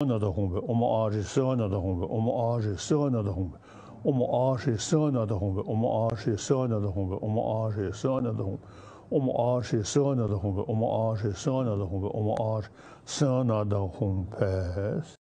Söhne der Humbe, um Arsch ist Söhne der Humbe, um Arsch ist Söhne der Humbe, um Arsch ist Söhne der Humbe, um Arsch ist Söhne der Humbe, um Arsch ist Söhne der Humbe, um Arsch ist Söhne der Humbe, um Arsch ist Söhne der Humbe, um Arsch Söhne der Humbe.